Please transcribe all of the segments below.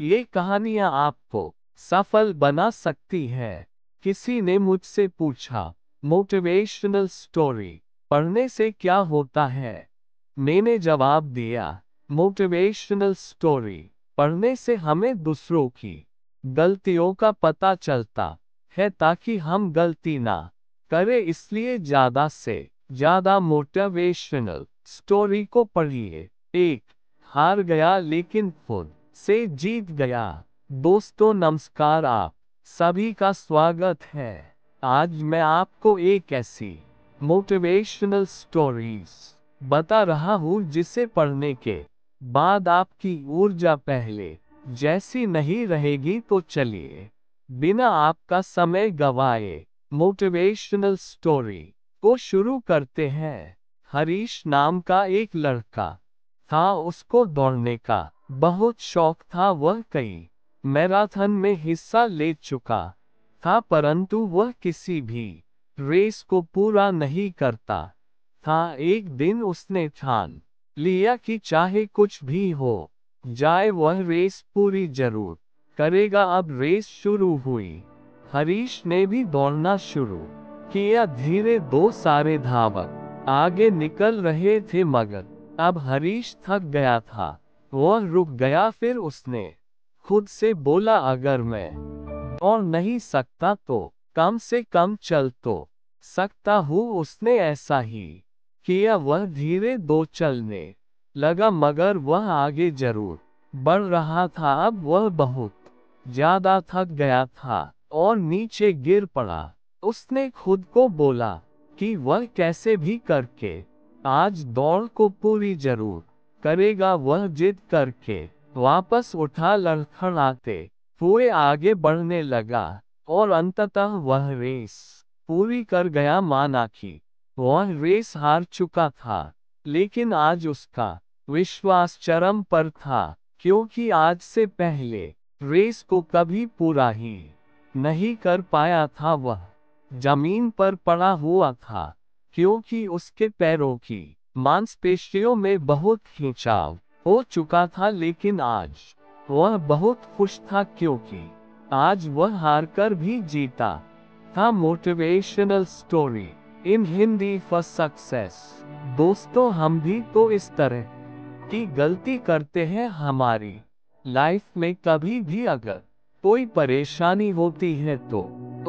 ये कहानियां आपको सफल बना सकती हैं किसी ने मुझसे पूछा मोटिवेशनल स्टोरी पढ़ने से क्या होता है मैंने जवाब दिया मोटिवेशनल स्टोरी पढ़ने से हमें दूसरों की गलतियों का पता चलता है ताकि हम गलती ना करें इसलिए ज्यादा से ज्यादा मोटिवेशनल स्टोरी को पढ़िए एक हार गया लेकिन खुद से जीत गया दोस्तों नमस्कार आप सभी का स्वागत है आज मैं आपको एक ऐसी मोटिवेशनल स्टोरीज बता रहा हूँ जिसे पढ़ने के बाद आपकी ऊर्जा पहले जैसी नहीं रहेगी तो चलिए बिना आपका समय गवाए मोटिवेशनल स्टोरी को शुरू करते हैं हरीश नाम का एक लड़का था उसको दौड़ने का बहुत शौक था वह कई मैराथन में हिस्सा ले चुका था परंतु वह किसी भी रेस को पूरा नहीं करता था एक दिन उसने ठान लिया कि चाहे कुछ भी हो जाए वह रेस पूरी जरूर करेगा अब रेस शुरू हुई हरीश ने भी दौड़ना शुरू किया धीरे दो सारे धावक आगे निकल रहे थे मगर अब हरीश थक गया था वह रुक गया फिर उसने खुद से बोला अगर मैं और नहीं सकता तो कम से कम चल तो सकता हूँ उसने ऐसा ही किया वह धीरे दो चलने लगा मगर वह आगे जरूर बढ़ रहा था अब वह बहुत ज्यादा थक गया था और नीचे गिर पड़ा उसने खुद को बोला कि वह कैसे भी करके आज दौड़ को पूरी जरूर करेगा वह जिद करके वापस उठा लड़खड़ाते हुए आगे बढ़ने लगा और अंततः वह रेस पूरी कर गया माना कि वह रेस हार चुका था लेकिन आज उसका विश्वास चरम पर था क्योंकि आज से पहले रेस को कभी पूरा ही नहीं कर पाया था वह जमीन पर पड़ा हुआ था क्योंकि उसके पैरों की मांसपेशियों में बहुत खिंचाव हो चुका था लेकिन आज वह बहुत खुश था क्योंकि आज वह हार कर भी जीता था motivational story in Hindi for success दोस्तों हम भी तो इस तरह की गलती करते हैं हमारी लाइफ में कभी भी अगर कोई परेशानी होती है तो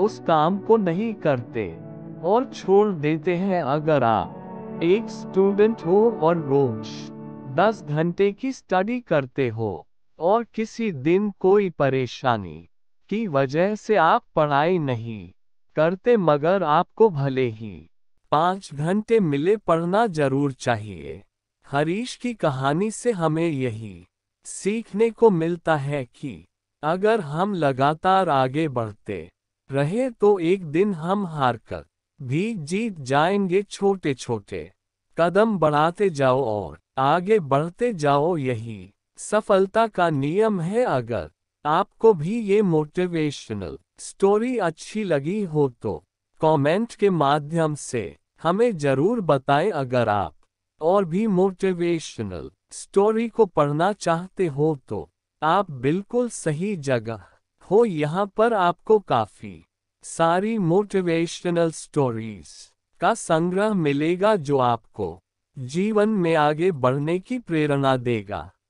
उस काम को नहीं करते और छोड़ देते हैं अगर आप एक स्टूडेंट हो और रोज दस घंटे की स्टडी करते हो और किसी दिन कोई परेशानी की वजह से आप पढ़ाई नहीं करते मगर आपको भले ही पांच घंटे मिले पढ़ना जरूर चाहिए हरीश की कहानी से हमें यही सीखने को मिलता है कि अगर हम लगातार आगे बढ़ते रहे तो एक दिन हम हारकर भी जीत जाएंगे छोटे छोटे कदम बढ़ाते जाओ और आगे बढ़ते जाओ यही सफलता का नियम है अगर आपको भी ये मोटिवेशनल स्टोरी अच्छी लगी हो तो कमेंट के माध्यम से हमें जरूर बताएं अगर आप और भी मोटिवेशनल स्टोरी को पढ़ना चाहते हो तो आप बिल्कुल सही जगह हो यहाँ पर आपको काफ़ी सारी मोटिवेशनल स्टोरीज का संग्रह मिलेगा जो आपको जीवन में आगे बढ़ने की प्रेरणा देगा